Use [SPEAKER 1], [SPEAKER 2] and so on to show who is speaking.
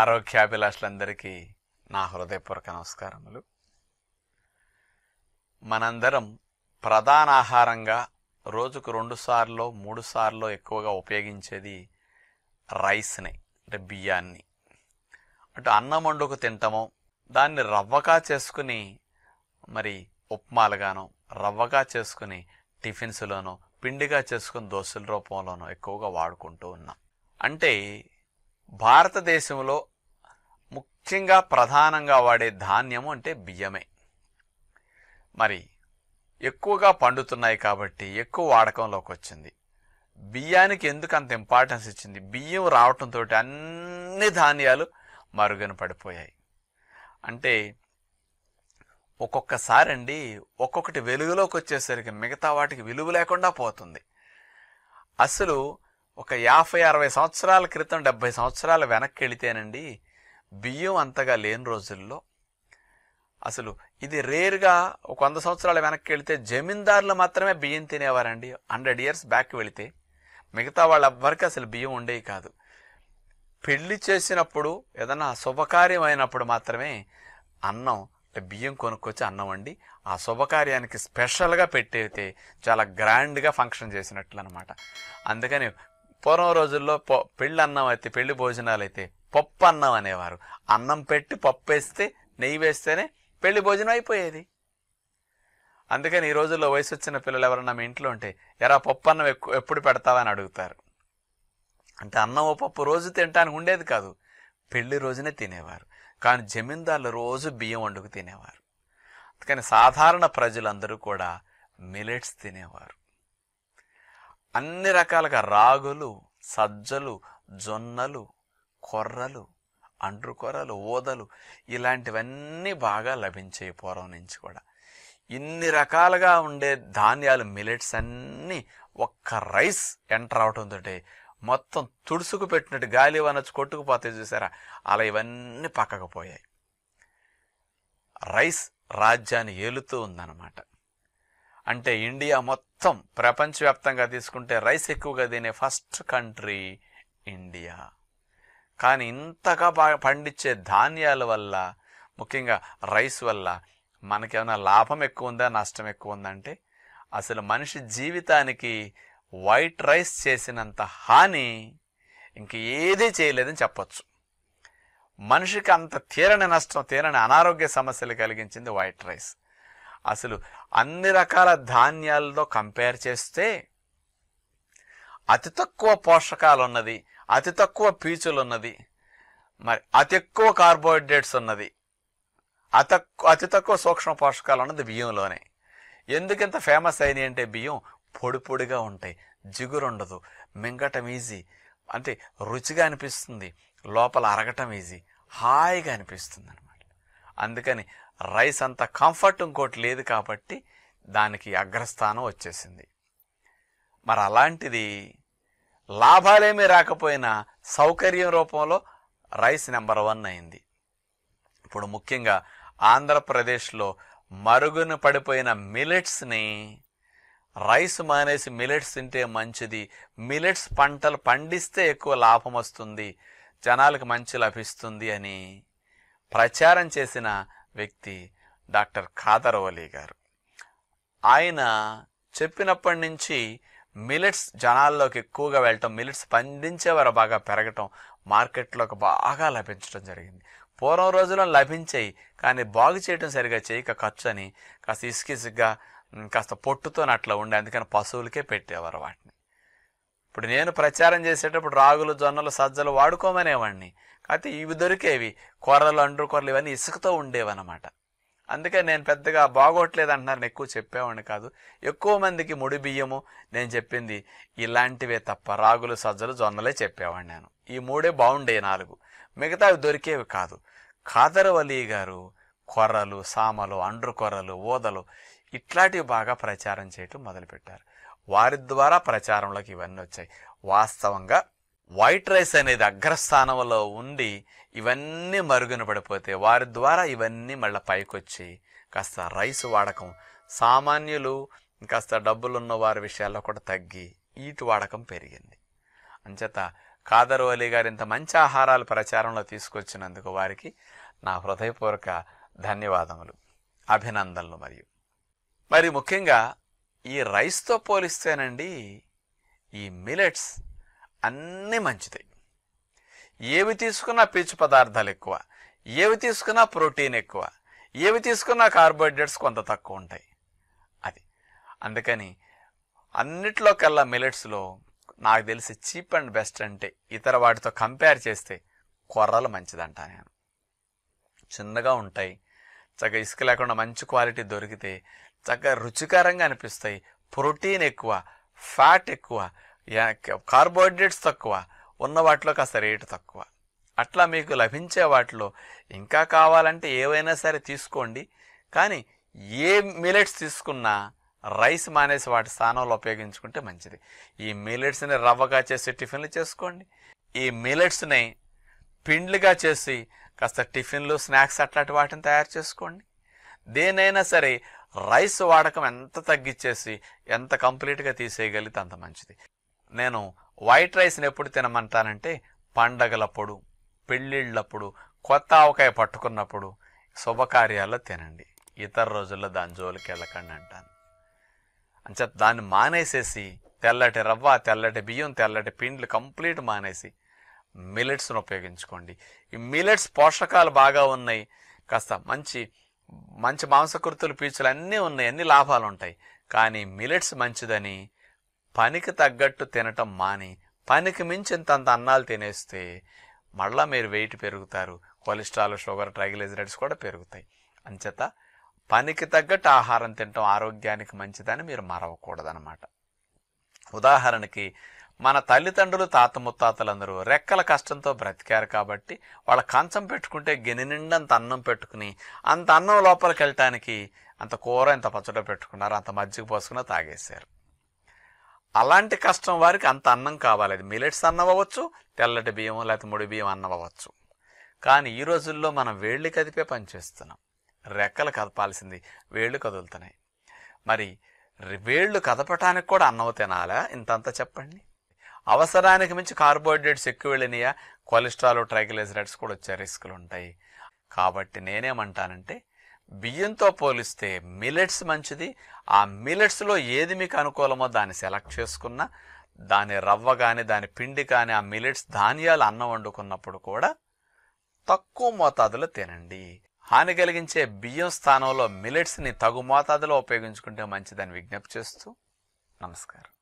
[SPEAKER 1] ఆరోగ్యాభిలాషులందరికీ నా హృదయపూర్వక నమస్కారములు మనందరం ప్రధాన ఆహారంగా రోజుకు రెండు సార్లు మూడు సార్లు ఎక్కువగా ఉపయోగించేది రైస్ని అంటే బియ్యాన్ని అటు అన్నం వండుకు తింటాము దాన్ని రవ్వగా చేసుకుని మరి ఉప్మాలుగాను రవ్వగా చేసుకుని టిఫిన్స్లోనూ పిండిగా చేసుకుని దోశల రూపంలోనూ ఎక్కువగా వాడుకుంటూ ఉన్నాం అంటే భారతదేశంలో ముఖ్యంగా ప్రధానంగా వాడే ధాన్యము అంటే బియ్యమే మరి ఎక్కువగా పండుతున్నాయి కాబట్టి ఎక్కువ వాడకంలోకి వచ్చింది బియ్యానికి ఎందుకు అంత ఇంపార్టెన్స్ ఇచ్చింది బియ్యం రావటంతో అన్ని ధాన్యాలు మరుగన పడిపోయాయి అంటే ఒక్కొక్కసారి అండి ఒక్కొక్కటి వెలుగులోకి వచ్చేసరికి మిగతా వాటికి విలువ లేకుండా పోతుంది అసలు ఒక యాభై అరవై సంవత్సరాల క్రితం డెబ్భై సంవత్సరాలు వెనక్కి వెళితేనండి బియ్యం అంతగా లేని రోజుల్లో అసలు ఇది రేర్గా ఒక వంద సంవత్సరాలు వెనక్కి వెళితే జమీందారులు మాత్రమే బియ్యం తినేవారండి హండ్రెడ్ ఇయర్స్ బ్యాక్ వెళితే మిగతా వాళ్ళెవ్వరికి అసలు బియ్యం ఉండేవి కాదు పెళ్లి చేసినప్పుడు ఏదన్నా శుభకార్యం అయినప్పుడు మాత్రమే అన్నం బియ్యం కొనుక్కొచ్చి అన్నం అండి ఆ శుభకార్యానికి స్పెషల్గా పెట్టేతే చాలా గ్రాండ్గా ఫంక్షన్ చేసినట్లు అనమాట అందుకని పూర్వం రోజుల్లో పెళ్ళి అన్నం అయితే పెళ్లి భోజనాలు అయితే పప్పు అన్నం అనేవారు అన్నం పెట్టి పప్పు వేస్తే నెయ్యి వేస్తేనే పెళ్లి భోజనం అయిపోయేది అందుకని ఈ రోజుల్లో వయసు వచ్చిన పిల్లలు ఎవరన్నా మీ ఇంట్లో ఉంటే ఎరా పప్పు అన్నం ఎప్పుడు పెడతావా అని అడుగుతారు అంటే అన్నం పప్పు రోజు తినటానికి ఉండేది కాదు పెళ్లి రోజునే తినేవారు కానీ జమీందారులు రోజు బియ్యం వండుకు తినేవారు అందుకని సాధారణ ప్రజలందరూ కూడా మిలెట్స్ తినేవారు అన్ని రకాలుగా రాగులు సజ్జలు జొన్నలు కొర్రలు అండ్రుకొరలు ఓదలు ఇలాంటివన్నీ బాగా లభించాయి పూర్వం నుంచి కూడా ఇన్ని రకాలుగా ఉండే ధాన్యాలు మిలెట్స్ అన్నీ ఒక్క రైస్ ఎంటర్ అవటం తోటి మొత్తం తుడుసుకు పెట్టినట్టు గాలి వనచ్చు కొట్టుకుపోతే చూసారా అలా ఇవన్నీ పక్కకు పోయాయి రైస్ రాజ్యాన్ని ఏలుతూ ఉందన్నమాట అంటే ఇండియా మొత్తం ప్రపంచవ్యాప్తంగా తీసుకుంటే రైస్ ఎక్కువగా తినే ఫస్ట్ కంట్రీ ఇండియా కానీ ఇంతగా బాగా పండించే ధాన్యాల వల్ల ముఖ్యంగా రైస్ వల్ల మనకేమైనా లాభం ఎక్కువ ఉందా నష్టం ఎక్కువ ఉందంటే అసలు మనిషి జీవితానికి వైట్ రైస్ చేసినంత హాని ఇంక ఏదీ చేయలేదని చెప్పచ్చు మనిషికి అంత తీరని నష్టం తీరని అనారోగ్య సమస్యలు కలిగించింది వైట్ రైస్ అసలు అన్ని రకాల ధాన్యాలతో కంపేర్ చేస్తే అతి తక్కువ పోషకాలు ఉన్నది అతి తక్కువ పీచులు ఉన్నది మరి అతి ఎక్కువ కార్బోహైడ్రేట్స్ ఉన్నది అతక్కువ అతి తక్కువ సూక్ష్మ పోషకాలు ఉన్నది బియ్యంలోనే ఎందుకు ఇంత ఫేమస్ అయినాయి అంటే బియ్యం పొడి పొడిగా ఉంటాయి జిగురుండదు మింగటం ఈజీ అంటే రుచిగా అనిపిస్తుంది లోపల అరగటం ఈజీ హాయిగా అనిపిస్తుంది అనమాట అందుకని రైస్ అంత కంఫర్ట్ ఇంకోటి లేదు కాబట్టి దానికి అగ్రస్థానం వచ్చేసింది మరి అలాంటిది లాభాలేమీ రాకపోయినా సౌకర్యం రూపంలో రైస్ నెంబర్ వన్ అయింది ఇప్పుడు ముఖ్యంగా ఆంధ్రప్రదేశ్లో మరుగున పడిపోయిన మిలెట్స్ని రైస్ మానేసి మిలెట్స్ తింటే మంచిది మిలెట్స్ పంటలు పండిస్తే ఎక్కువ లాభం వస్తుంది జనాలకు మంచి లభిస్తుంది అని ప్రచారం చేసిన వ్యక్తి డాక్టర్ ఖాదర్ గారు ఆయన చెప్పినప్పటి నుంచి మిలెట్స్ జనాల్లోకి ఎక్కువగా వెళ్ళటం మిలెట్స్ పండించేవారు బాగా పెరగటం మార్కెట్లోకి బాగా లభించడం జరిగింది పూర్వం రోజుల్లో లభించాయి కానీ బాగు చేయటం సరిగా చేయక ఖర్చు అని కాస్త ఇసుకిసుగ్గా కాస్త పొట్టుతో అట్లా ఉండే అందుకని పశువులకే పెట్టేవారు వాటిని ఇప్పుడు నేను ప్రచారం చేసేటప్పుడు రాగులు జొన్నలు సజ్జలు వాడుకోమనేవాడిని అయితే ఇవి దొరికేవి కూరలు అండ్రు కూరలు ఇవన్నీ ఇసుకతో ఉండేవన్నమాట అందుకే నేను పెద్దగా బాగోట్లేదు అంటున్నారు ఎక్కువ చెప్పేవాడిని కాదు ఎక్కువ మందికి ముడి బియ్యము నేను చెప్పింది ఇలాంటివే తప్ప రాగులు సజ్జలు జొన్నలే చెప్పేవాడిని నేను ఈ మూడే బాగుండే నాలుగు అవి దొరికేవి కాదు కాదరవలి గారు కొర్రలు సామలు అండ్రు కొర్రలు ఓదలు ఇట్లాంటివి బాగా ప్రచారం చేయటం మొదలుపెట్టారు వారి ద్వారా ప్రచారంలోకి ఇవన్నీ వచ్చాయి వాస్తవంగా వైట్ రైస్ అనేది అగ్రస్థానంలో ఉండి ఇవన్నీ మరుగున పడిపోతే వారి ద్వారా ఇవన్నీ మళ్ళీ పైకొచ్చి కాస్త రైస్ వాడకం సామాన్యులు కాస్త డబ్బులున్న వారి విషయాల్లో కూడా తగ్గి ఈటు వాడకం పెరిగింది అంచేత కాదరు అలీ గారు ఇంత మంచి ఆహారాలు ప్రచారంలో తీసుకొచ్చినందుకు వారికి నా హృదయపూర్వక ధన్యవాదములు అభినందనలు మరియు మరి ముఖ్యంగా ఈ రైస్తో పోలిస్తేనండి ఈ మిలెట్స్ అన్నీ మంచిది ఏవి తీసుకున్నా పీచు పదార్థాలు ఎక్కువ ఏవి తీసుకున్నా ప్రోటీన్ ఎక్కువ ఏవి తీసుకున్నా కార్బోహైడ్రేట్స్ కొంత తక్కువ ఉంటాయి అది అందుకని అన్నిట్లో కల్లా మిలెట్స్లో నాకు తెలిసి చీప్ అండ్ బెస్ట్ అంటే ఇతర వాటితో కంపేర్ చేస్తే కొర్రలు మంచిదంట నేను చిన్నగా ఉంటాయి చక్కగా ఇసుక లేకుండా మంచి క్వాలిటీ దొరికితే చక్కగా రుచికరంగా అనిపిస్తాయి ప్రోటీన్ ఎక్కువ ఫ్యాట్ ఎక్కువ కార్బోహైడ్రేట్స్ తక్కువ ఉన్న వాటిలో కాస్త రేటు తక్కువ అట్లా మీకు లభించే వాటిలో ఇంకా కావాలంటే ఏవైనా సరే తీసుకోండి కానీ ఏ మిలెట్స్ తీసుకున్నా రైస్ మానేసి వాటి స్థానంలో ఉపయోగించుకుంటే మంచిది ఈ మిలెట్స్ని రవ్వగా చేసి టిఫిన్లు చేసుకోండి ఈ మిలెట్స్ని పిండ్లుగా చేసి కాస్త టిఫిన్లు స్నాక్స్ అట్లాంటి వాటిని తయారు చేసుకోండి దేనైనా సరే రైస్ వాడకం ఎంత తగ్గించేసి ఎంత కంప్లీట్గా తీసేయగలిగితే అంత మంచిది నేను వైట్ రైస్ని ఎప్పుడు తినమంటానంటే పండగలప్పుడు పెళ్ళిళ్ళప్పుడు కొత్త ఆవకాయ పట్టుకున్నప్పుడు శుభకార్యాల్లో తినండి ఇతర రోజుల్లో దాని జోలికి వెళ్ళకండి అంటాను అంచేత దాన్ని మానేసేసి తెల్లటి రవ్వ తెల్లటి బియ్యం తెల్లటి పిండ్లు కంప్లీట్ మానేసి మిలెట్స్ను ఉపయోగించుకోండి ఈ మిలెట్స్ పోషకాలు బాగా ఉన్నాయి కాస్త మంచి మంచి మాంసకృతులు పీచులు అన్నీ ఉన్నాయి అన్ని లాభాలు ఉంటాయి కానీ మిలెట్స్ మంచిదని పనికి తగ్గట్టు తినటం మాని పనికి మించి ఇంతంత అన్నాలు తినేస్తే మళ్ళా మీరు వెయిట్ పెరుగుతారు కొలెస్ట్రాల్ షుగర్ ట్రైగ్లైజరైడ్స్ కూడా పెరుగుతాయి అంచేత పనికి తగ్గట్టు ఆహారం తినటం ఆరోగ్యానికి మంచిదని మీరు మరవకూడదనమాట ఉదాహరణకి మన తల్లిదండ్రులు తాత ముత్తాతలందరూ రెక్కల కష్టంతో బ్రతికారు కాబట్టి వాళ్ళ కంచం పెట్టుకుంటే గిని నిండంత అన్నం పెట్టుకుని అంత అన్నం లోపలికి వెళ్ళటానికి అంత కూర ఇంత పచ్చడి పెట్టుకున్నారు అంత మజ్జిగ పోసుకుని తాగేశారు అలాంటి కష్టం వారికి అంత అన్నం కావాలి అది మిలెట్స్ అన్నం అవ్వచ్చు తెల్లటి బియ్యం లేకపోతే ముడి బియ్యం అన్నం అవ్వచ్చు కానీ ఈ రోజుల్లో మనం వేళ్ళు కదిపే పని చేస్తున్నాం రెక్కలు కదపాల్సింది వేళ్ళు కదులుతున్నాయి మరి వేళ్ళు కదపటానికి కూడా అన్నం తినాలా ఇంతంత చెప్పండి అవసరానికి మించి కార్బోహైడ్రేట్స్ ఎక్కువ వెళ్ళినాయా కొలెస్ట్రాల్ ట్రైగ్లైజరైడ్స్ కూడా వచ్చే రిస్కులు ఉంటాయి కాబట్టి నేనేమంటానంటే బియ్యంతో పోలిస్తే మిలెట్స్ మంచిది ఆ మిలెట్స్లో ఏది మీకు అనుకూలమో దాన్ని సెలెక్ట్ చేసుకున్న దాని రవ్వ కానీ దాని పిండి కానీ ఆ మిలెట్స్ ధాన్యాలు అన్నం వండుకున్నప్పుడు కూడా తక్కువ మోతాదులో తినండి హాని కలిగించే బియ్యం స్థానంలో మిలెట్స్ని తగు మోతాదులో ఉపయోగించుకుంటే మంచిదని విజ్ఞప్తి చేస్తూ నమస్కారం